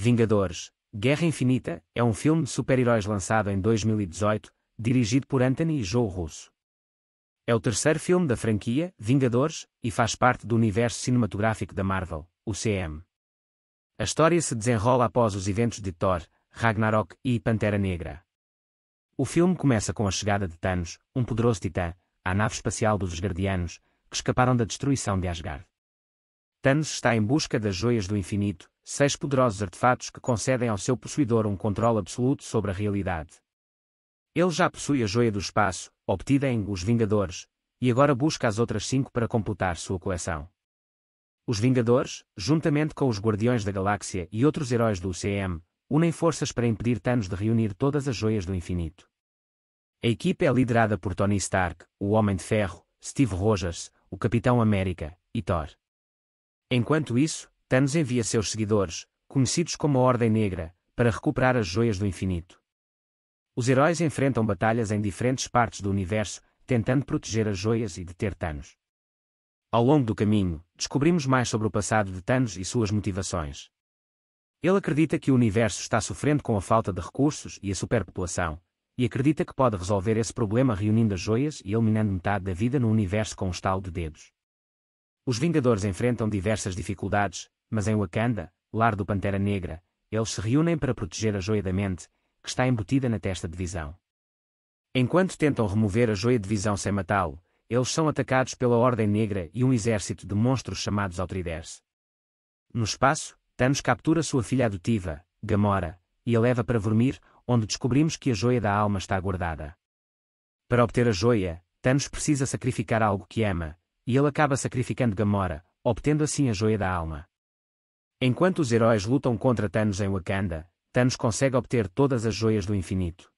Vingadores, Guerra Infinita, é um filme de super-heróis lançado em 2018, dirigido por Anthony e Joe Russo. É o terceiro filme da franquia Vingadores e faz parte do universo cinematográfico da Marvel, o CM. A história se desenrola após os eventos de Thor, Ragnarok e Pantera Negra. O filme começa com a chegada de Thanos, um poderoso titã, à nave espacial dos Asgardianos, que escaparam da destruição de Asgard. Thanos está em busca das joias do infinito, seis poderosos artefatos que concedem ao seu possuidor um controle absoluto sobre a realidade. Ele já possui a joia do espaço, obtida em Os Vingadores, e agora busca as outras cinco para completar sua coleção. Os Vingadores, juntamente com os Guardiões da Galáxia e outros heróis do UCM, unem forças para impedir Thanos de reunir todas as joias do infinito. A equipe é liderada por Tony Stark, o Homem de Ferro, Steve Rogers, o Capitão América e Thor. Enquanto isso, Thanos envia seus seguidores, conhecidos como a Ordem Negra, para recuperar as joias do infinito. Os heróis enfrentam batalhas em diferentes partes do universo, tentando proteger as joias e deter Thanos. Ao longo do caminho, descobrimos mais sobre o passado de Thanos e suas motivações. Ele acredita que o universo está sofrendo com a falta de recursos e a superpopulação, e acredita que pode resolver esse problema reunindo as joias e eliminando metade da vida no universo com um estalo de dedos. Os Vingadores enfrentam diversas dificuldades, mas em Wakanda, lar do Pantera Negra, eles se reúnem para proteger a joia da mente, que está embutida na testa de visão. Enquanto tentam remover a joia de visão sem matá-lo, eles são atacados pela Ordem Negra e um exército de monstros chamados Outriders. No espaço, Thanos captura sua filha adotiva, Gamora, e a leva para Vormir, onde descobrimos que a joia da alma está guardada. Para obter a joia, Thanos precisa sacrificar algo que ama, e ele acaba sacrificando Gamora, obtendo assim a joia da alma. Enquanto os heróis lutam contra Thanos em Wakanda, Thanos consegue obter todas as joias do infinito.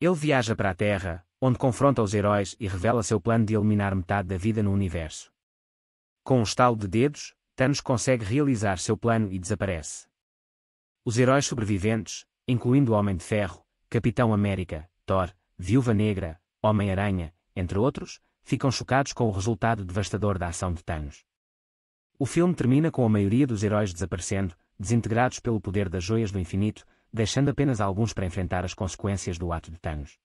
Ele viaja para a Terra, onde confronta os heróis e revela seu plano de eliminar metade da vida no universo. Com um estalo de dedos, Thanos consegue realizar seu plano e desaparece. Os heróis sobreviventes, incluindo o Homem de Ferro, Capitão América, Thor, Viúva Negra, Homem-Aranha, entre outros, ficam chocados com o resultado devastador da ação de Thanos. O filme termina com a maioria dos heróis desaparecendo, desintegrados pelo poder das joias do infinito, deixando apenas alguns para enfrentar as consequências do ato de Thanos.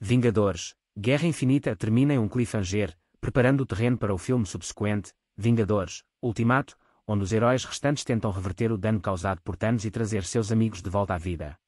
Vingadores, Guerra Infinita termina em um cliffhanger, preparando o terreno para o filme subsequente, Vingadores, Ultimato, onde os heróis restantes tentam reverter o dano causado por Thanos e trazer seus amigos de volta à vida.